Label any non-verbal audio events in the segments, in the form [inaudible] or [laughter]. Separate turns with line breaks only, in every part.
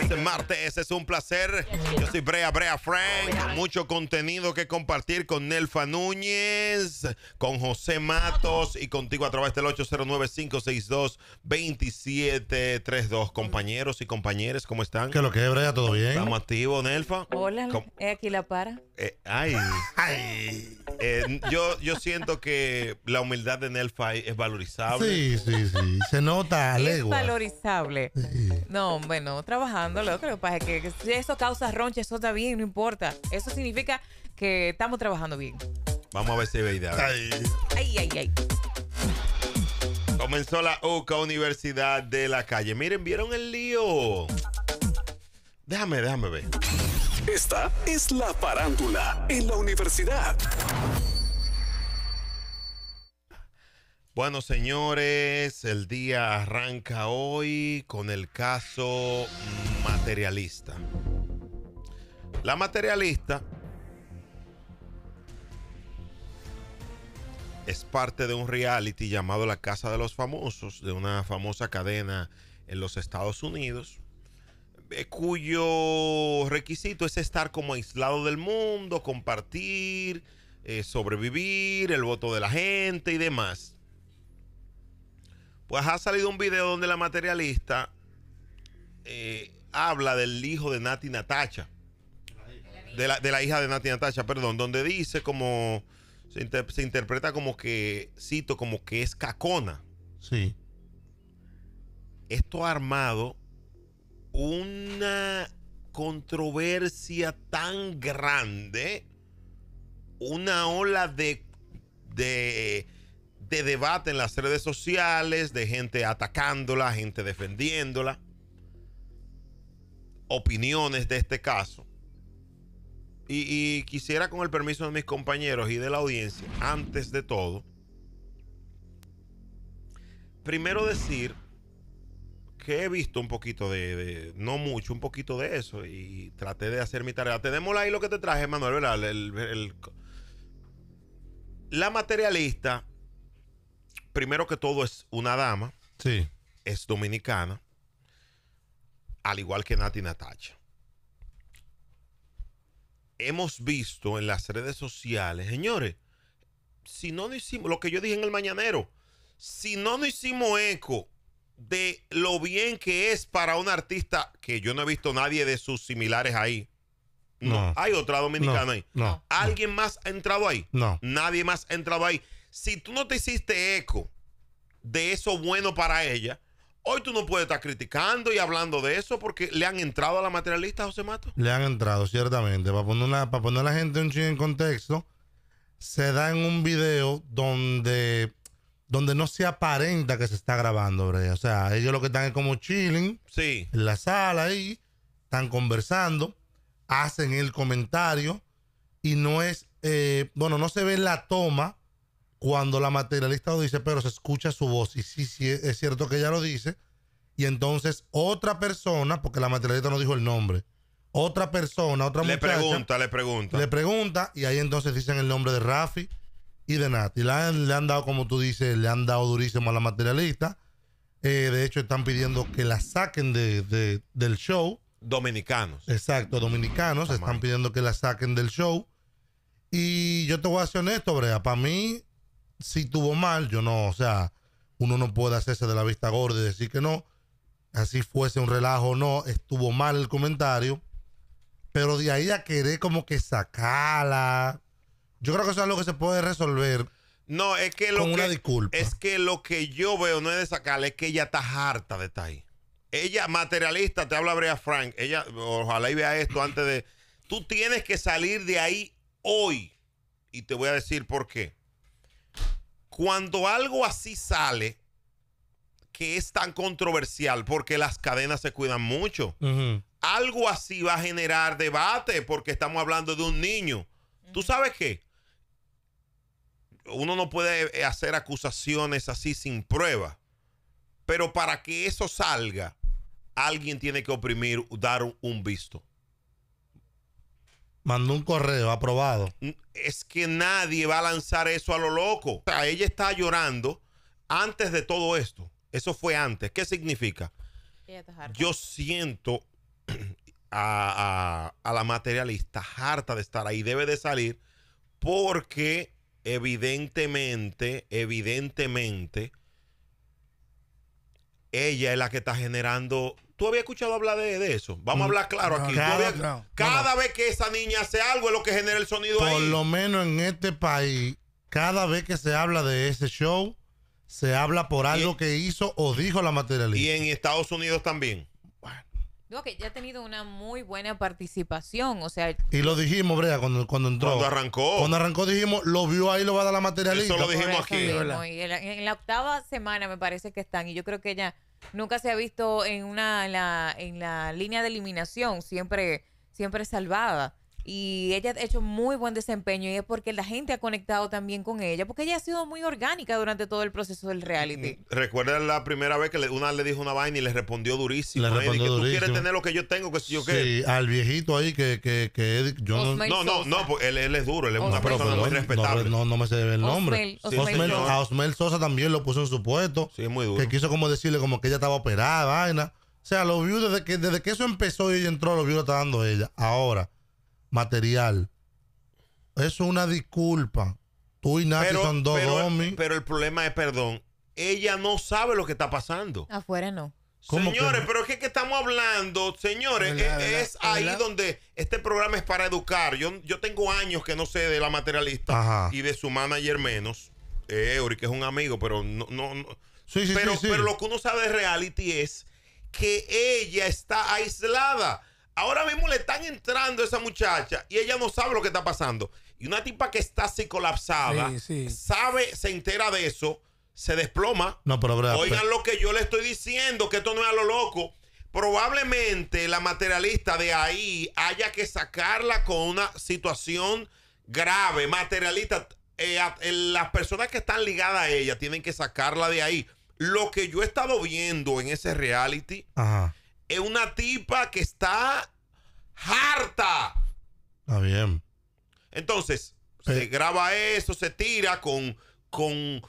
Este martes es un placer. Yo soy Brea Brea Frank. Mucho contenido que compartir con Nelfa Núñez, con José Matos y contigo a través del 809-562-2732. Compañeros y compañeras, ¿cómo están? ¿Qué lo que es, Brea? ¿Todo bien? ¿Estamos activos, Nelfa?
Hola, ¿es eh, aquí la para?
Eh, ay, ay. Eh, yo, yo siento que la humildad de Nelfa es valorizable.
Sí, sí, sí. Se nota Es
valorizable. No, bueno, trabajamos. Lo que pasa que, si eso causa roncha, eso está bien, no importa. Eso significa que estamos trabajando bien.
Vamos a ver si es ay, ay, Comenzó la UCA Universidad de la Calle. Miren, ¿vieron el lío? Déjame, déjame ver. Esta es la parándula en la universidad. Bueno, señores, el día arranca hoy con el caso materialista. La materialista es parte de un reality llamado La Casa de los Famosos, de una famosa cadena en los Estados Unidos, eh, cuyo requisito es estar como aislado del mundo, compartir, eh, sobrevivir, el voto de la gente y demás. Pues ha salido un video donde la materialista eh, habla del hijo de Nati Natacha. De la, hija de Nati Natacha, perdón, donde dice como. Se, interpreta como que, cito, como que es cacona. Sí. Esto ha armado una controversia tan grande, una ola de, de de debate en las redes sociales, de gente atacándola, gente defendiéndola, opiniones de este caso. Y, quisiera con el permiso de mis compañeros y de la audiencia, antes de todo, primero decir que he visto un poquito de, no mucho, un poquito de eso y traté de hacer mi tarea. Tenemos ahí lo que te traje, Manuel, la materialista primero que todo es una dama. Sí. Es dominicana. Al igual que Nati Natacha. Hemos visto en las redes sociales, señores, si no, no hicimos, lo que yo dije en el mañanero, si no nos hicimos eco de lo bien que es para un artista que yo no he visto nadie de sus similares ahí. No. hay otra dominicana ahí. No. ¿Alguien más ha entrado ahí? No. Nadie más ha entrado ahí si tú no te hiciste eco de eso bueno para ella, Hoy tú no puedes estar criticando y hablando de eso porque le han entrado a la materialista, José Mato.
Le han entrado, ciertamente. Para poner, para poner a la gente un chile en contexto, se da en un video donde, donde no se aparenta que se está grabando, bre. O sea, ellos lo que están es como chilling en la sala ahí, están conversando, hacen el comentario y no es, eh, bueno, no se ve la toma cuando la materialista lo dice, pero se escucha su voz. Y sí, sí, es cierto que ella lo dice. Y entonces otra persona, porque la materialista no dijo el nombre, otra persona, otra le Le pregunta, le pregunta. Le pregunta y ahí entonces dicen el nombre de Rafi y de Nati. Le han, le han dado, como tú dices, le han dado durísimo a la materialista. Eh, de hecho, están pidiendo que la saquen de, del show.
Dominicanos.
Exacto, dominicanos. Están pidiendo que la saquen del show. Y yo te voy a ser honesto, Brea. Para mí, si tuvo mal, yo no, o sea, uno no puede hacerse de la vista gorda y decir que no, así fuese un relajo no, estuvo mal el comentario, pero de ahí a querer como que sacarla, yo creo que eso es algo que se puede resolver.
No, es que lo que, una disculpa. es que lo que yo veo no es de sacarla, es que ella está harta de estar ahí. Ella, materialista, te habla Brea Frank, ella, ojalá y vea esto antes de... Tú tienes que salir de ahí hoy. Y te voy a decir por qué cuando algo así sale, que es tan controversial, porque las cadenas se cuidan mucho, algo así va a generar debate, porque estamos hablando de un niño. ¿Tú sabes qué? Uno no puede eh, hacer acusaciones así sin prueba, pero para que eso salga, alguien tiene que oprimir, dar un visto
mandó un correo aprobado.
Es que nadie va a lanzar eso a lo loco. O ella está llorando antes de todo esto. Eso fue antes. ¿Qué significa? Yo siento [clears throat] a, a la materialista harta de estar ahí. Debe de salir porque evidentemente, evidentemente, ella es la que está generando ¿Tú habías escuchado hablar de, eso? Vamos a mm, hablar claro aquí. Cada, vez que esa niña hace algo es lo que genera el sonido Por ahí. Por lo
menos en este país, cada vez que se habla de ese show, se habla por algo que hizo o dijo la materialista. Y
en Estados Unidos también.
Bueno. que ya ha tenido una muy buena participación, o sea...
Y lo dijimos, Brea, cuando, entró. Cuando arrancó. Cuando arrancó dijimos, lo vio ahí, lo va a dar la materialista. Eso lo dijimos aquí.
en la, octava semana me parece que están, y yo creo que ya... Ella nunca se ha visto en una en la, en la línea de eliminación, siempre, siempre salvada y ella ha hecho muy buen desempeño y es porque la gente ha conectado también con ella, porque ella ha sido muy orgánica durante todo el proceso del reality.
Recuerda la primera vez que una le dijo una vaina y le respondió durísimo. Le respondió que tú quieres tener lo que yo tengo, que si yo Sí,
al viejito ahí que, que, que yo no. No, no, no,
pues, él, él, es duro, él es una persona muy
respetable. No, no, me se debe el nombre. Osmel, a Osmel Sosa también lo puso en su puesto. Sí, muy duro. Que quiso como decirle como que ella estaba operada, vaina. O sea, lo vio desde que, desde que eso empezó y ella entró, los vio lo está dando ella. Ahora material. ...eso Es una disculpa. Tú y Nati son dos
Pero el problema es, perdón, ella no sabe lo que está pasando.
Afuera no.
Señores, pero es que, estamos hablando, señores, es, ahí donde este programa es para educar. Yo, yo tengo años que no sé de la materialista y de su manager menos, eh, que es un amigo, pero no... no, Sí, sí, pero, sí, pero lo que uno sabe de reality es que ella está aislada Ahora mismo le están entrando esa muchacha y ella no sabe lo que está pasando. Y una tipa que está así colapsada, sabe, se entera de eso, se desploma. No, pero, Oigan lo que yo le estoy diciendo, que esto no es a lo loco. Probablemente la materialista de ahí haya que sacarla con una situación grave. Materialista, eh, eh, las personas que están ligadas a ella tienen que sacarla de ahí. Lo que yo he estado viendo en ese reality. Ajá es una tipa que está harta.
Está bien.
Entonces, se graba eso, se tira con, con,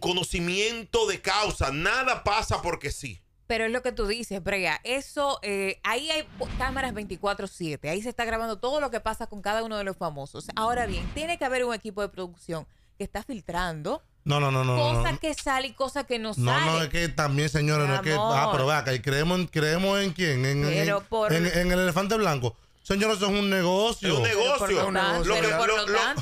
conocimiento de causa. Nada pasa porque sí.
Pero es lo que tú dices, Brea. Eso, eh, ahí hay cámaras 24-7. Ahí se está grabando todo lo que pasa con cada uno de los famosos. Ahora bien, tiene que haber un equipo de producción que está filtrando
no, no, no, no. Cosa
que salen y cosas que no, salen. No, no, es
que también, señores, no es que. Ah, pero y creemos, creemos en quién? En, el elefante blanco. Señores, eso es un negocio. Es un negocio.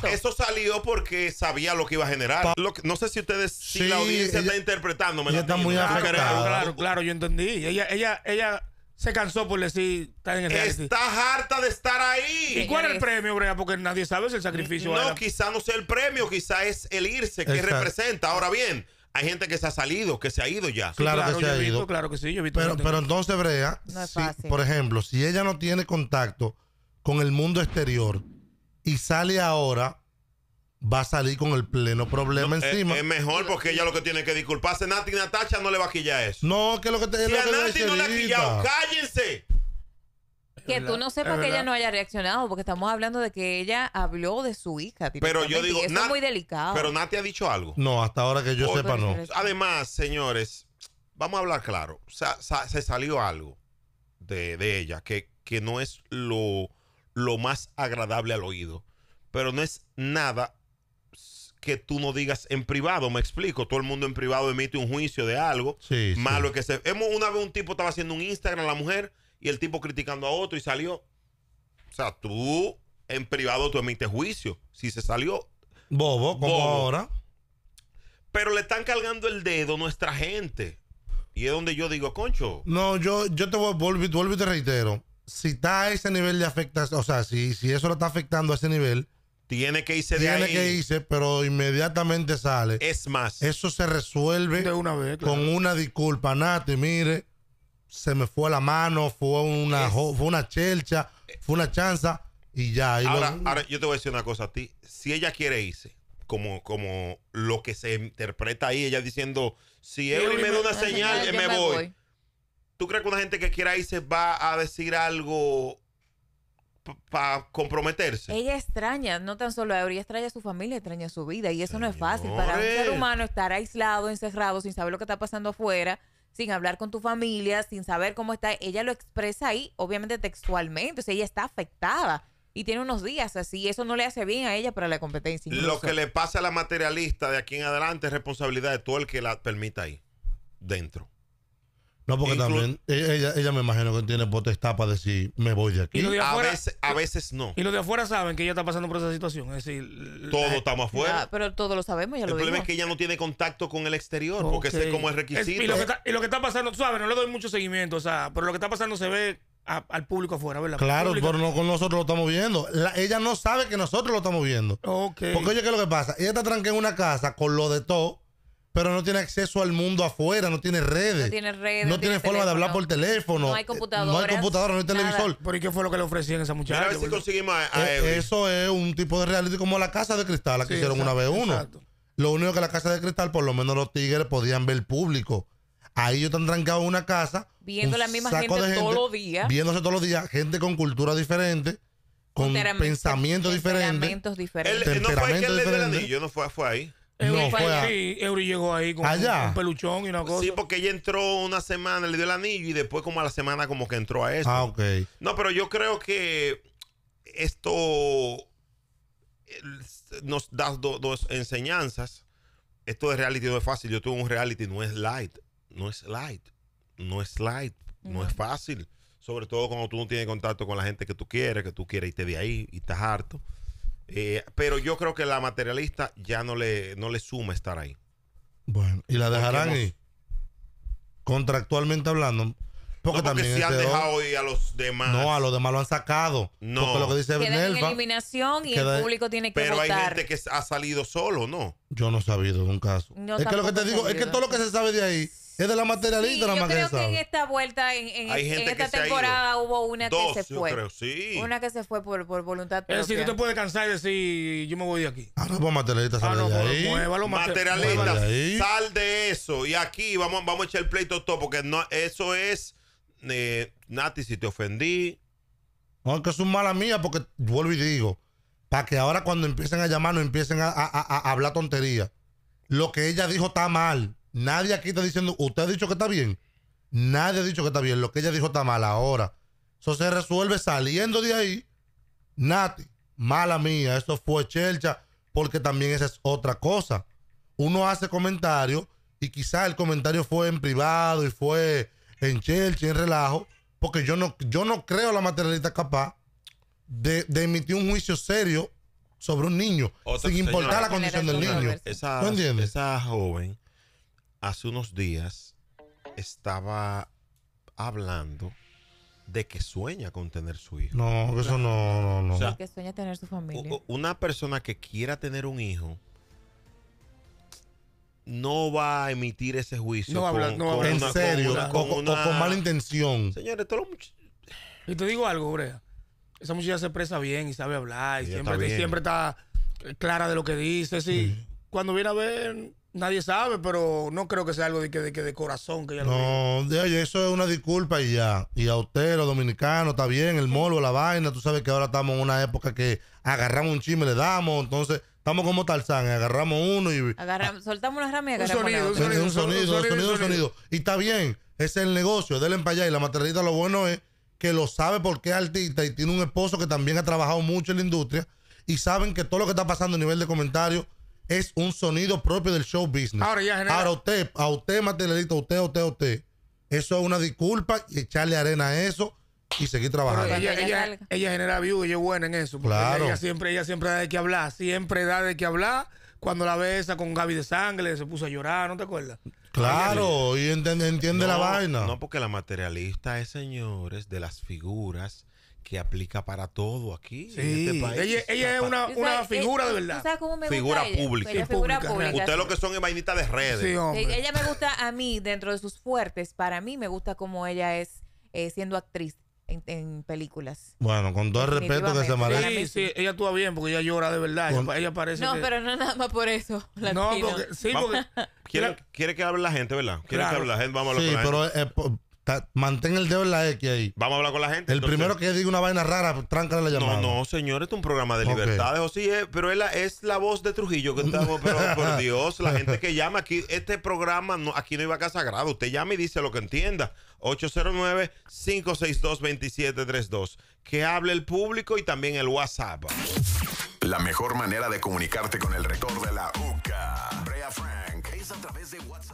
Eso
salió porque sabía lo que iba a generar. no sé si ustedes, si la audiencia está
interpretando. Ella está muy afectada. Claro, claro, yo entendí. Ella, ella, ella se cansó por decir está en el Está harta de
estar ahí. ¿Y cuál es el
premio, Brea? Porque nadie sabe si el sacrificio.
No, quizá no sea el premio, quizá es el irse que representa. Ahora bien, hay gente que se ha salido, que se ha ido ya. claro, que se ha ido.
claro que sí, yo he Pero, entonces, Brea, por
ejemplo, si ella no tiene contacto con el mundo exterior y sale ahora va a salir con el pleno problema eh, encima. Es,
mejor porque ella lo que tiene que disculparse. Nati Natacha no le va a quillar eso. No, que lo que te Si lo a Nati no le ha quillado, cállense.
Que tú no sepas que ella no haya reaccionado, porque estamos hablando de que ella habló de su hija. Pero yo digo, es muy delicado. Pero
Nati ha dicho algo.
No, hasta ahora que yo sepa, no.
Además, señores, vamos a hablar claro. se salió algo de, ella que, no es lo, lo más agradable al oído, pero no es nada que tú no digas en privado, me explico. Todo el mundo en privado emite un juicio de algo. malo es que se. Hemos, una vez un tipo estaba haciendo un Instagram a la mujer y el tipo criticando a otro y salió. O sea, tú en privado tú emites juicio. Si se salió. Bobo, ahora. Pero le están cargando el dedo nuestra gente. Y es donde yo digo, concho.
No, yo, yo te voy, vuelvo, vuelvo y te reitero. Si está a ese nivel de afectación, o sea, si eso lo está afectando a ese nivel
tiene que irse de que
irse, pero inmediatamente sale. Es más. Eso se resuelve con una disculpa, Nati. Mire, se me fue la mano, fue una, una chelcha, fue una chanza y ya. ahora,
yo te voy a decir una cosa a ti. Si ella quiere irse, como, como lo que se interpreta ahí, ella diciendo, si él me, da una [laughs] señal, me, voy. voy. ¿Tú crees que una gente que quiera irse va a decir algo para comprometerse.
Ella extraña, no tan solo a extraña a su familia, extraña su vida. Y eso no es fácil para un ser humano estar aislado, encerrado, sin saber lo que está pasando afuera, sin hablar con tu familia, sin saber cómo está. Ella lo expresa ahí, obviamente textualmente. O sea, ella está afectada y tiene unos días así. Eso no le hace bien a ella para la competencia. Lo que le
pasa a la materialista de aquí en adelante es responsabilidad de todo el que la permita
ahí, dentro.
No, porque también e-, ella, ella, me imagino que tiene potestad para decir, me voy de aquí. Y a,
veces, a, veces, no. Y los de afuera saben que ella está pasando por esa situación. Es decir,
todo estamos afuera. pero todos lo sabemos, el problema es que ella no tiene contacto con el exterior, Porque porque cómo es
como el requisito. y, lo que está, pasando, tú sabes, no le doy mucho seguimiento, o sea, pero lo que está pasando se ve al público afuera, ¿verdad? Claro, pero
no con nosotros lo estamos viendo. ella no sabe que nosotros lo estamos viendo. Porque oye, ¿qué es lo que pasa? Ella está tranquila en una casa con lo de todo pero no tiene acceso al mundo afuera, no tiene redes. No tiene redes. No tiene, forma de hablar por teléfono. Eh, no hay computadora. No hay computadora, no hay televisor.
por qué fue lo que le ofrecían a esa muchacha? a ver si conseguimos a, eh,
Eso es un tipo de reality como la casa de cristal, la que hicieron una vez uno. Lo único que la casa de cristal, por lo menos los tigres podían ver público. Ahí ellos están trancados en una casa. Viendo la misma gente, todos los días. Viéndose todos los días, gente con cultura diferente con pensamientos diferentes. Temperamentos diferentes. Yo
eh, no fue fue ahí. Euri, llegó ahí con un peluchón y una cosa. Sí, porque ella entró una semana, le dio el anillo y después como a la semana como que entró a eso. Ah, ok. No, pero yo creo que esto eh, nos da dos enseñanzas. Esto de reality no es fácil. Yo tuve un reality, no es light. No es light. No es light. No es fácil. Sobre todo cuando tú no tienes contacto con la gente que tú quieres, que tú quieres irte de ahí y estás harto. Eh, pero yo creo que la materialista ya no le, no le suma estar ahí.
Bueno, y la dejarán ahí. Contractualmente hablando. Porque, porque también. han dejado
ahí a los demás. No, a
los demás lo han sacado. No. Porque lo en eliminación
y el público tiene que Pero hay gente
que ha salido solo, ¿no? Yo no he sabido de un caso.
es que lo que te digo es que todo lo que se
sabe de ahí es de la materialista, la materialista Yo creo que,
en esta vuelta, en, esta temporada, hubo una que se fue. Una que se fue por, por voluntad propia. Es decir, tú te
puedes cansar y decir, yo me voy de aquí. Ah, no, pues materialista, sal ah, no, de materialista, sal
de eso. Y aquí vamos, vamos a echar el pleito todo, porque no, eso es. Eh, Nati, si te ofendí.
No, es que es un mala mía, porque vuelvo y digo, para que ahora cuando empiecen a llamar, no empiecen a, a, a, a hablar tontería. Lo que ella dijo está mal. Nadie aquí está diciendo, usted ha dicho que está bien. Nadie ha dicho que está bien. Lo que ella dijo está mal ahora. Eso se resuelve saliendo de ahí. Nati, mala mía, eso fue chelcha, porque también esa es otra cosa. Uno hace comentarios y quizá el comentario fue en privado y fue en chelcha, en relajo, porque yo no, yo no creo la materialista capaz de, emitir un juicio serio sobre un niño,
sin importar la condición del niño. Esa, esa joven hace unos días estaba hablando de que sueña con tener su hijo.
No, eso no, no, no.
que sueña tener su familia.
Una persona que quiera tener un hijo no va a emitir ese juicio. No, con, habla, en serio, o, con mala intención.
Señores, todos lo much... Y te digo algo, Brea. Esa muchacha se expresa bien y sabe hablar y, siempre, está siempre está clara de lo que dice. Sí. Cuando viene a ver, Nadie sabe, pero no creo que sea algo de que de, corazón que No,
eso es una disculpa y ya. Y a usted, los dominicanos, está bien, el molo, la vaina. Tú sabes que ahora estamos en una época que agarramos un chisme, le damos. Entonces, estamos como Tarzán, agarramos uno y.
Ah. soltamos una rama y agarramos un sonido, un sonido, un sonido, un
sonido, Y está bien, es el negocio, denle para allá. Y la maternita lo bueno es que lo sabe porque es artista y tiene un esposo que también ha trabajado mucho en la industria y saben que todo lo que está pasando a nivel de comentarios es un sonido propio del show business. Ahora, ya genera... Ahora usted, a usted, materialista, a usted, a usted, a usted. Eso es una disculpa y echarle arena a eso y seguir trabajando. Ella,
genera view ella es buena en eso. claro. ella, siempre, ella siempre da de qué hablar, siempre da de qué hablar. Cuando la besa con Gaby de sangre, se puso a llorar, ¿no te acuerdas? Claro,
y entiende, la vaina. No, porque la materialista es, señores, de las figuras que aplica para todo aquí en este país.
Ella, es una, una eh, figura de verdad. Sabes
cómo me figura gusta pública. Pues, figura pública. Ustedes lo
que son es vainita de redes. Eh,
ella me gusta a mí, dentro de sus fuertes, para mí me gusta cómo ella es eh, siendo actriz. En, películas.
Bueno, con todo el
respeto que se
merece.
Sí, sí, ella actúa bien porque ella llora de verdad. Ella, parece. No, pero
no nada más por eso. No, porque. Sí, porque.
quiere, quiere, que hable la gente,
¿verdad? Quiere que hable la gente. Vamos a lo sí,
pero mantén el dedo en la X ahí.
Vamos a hablar con la gente. El primero
que diga una vaina rara, tráncale la llamada. No,
no, señor, es un programa de libertades. O eh, pero es la, es la voz de Trujillo que estamos. pero [laughs] por Dios, la gente que llama aquí, este programa, no, aquí no iba a casa sagrado. Usted llama y dice lo que entienda. 809-562-2732. Que hable el público y también el WhatsApp. La mejor manera de
comunicarte con el rector de la UCA, Brea Frank,
es a través de WhatsApp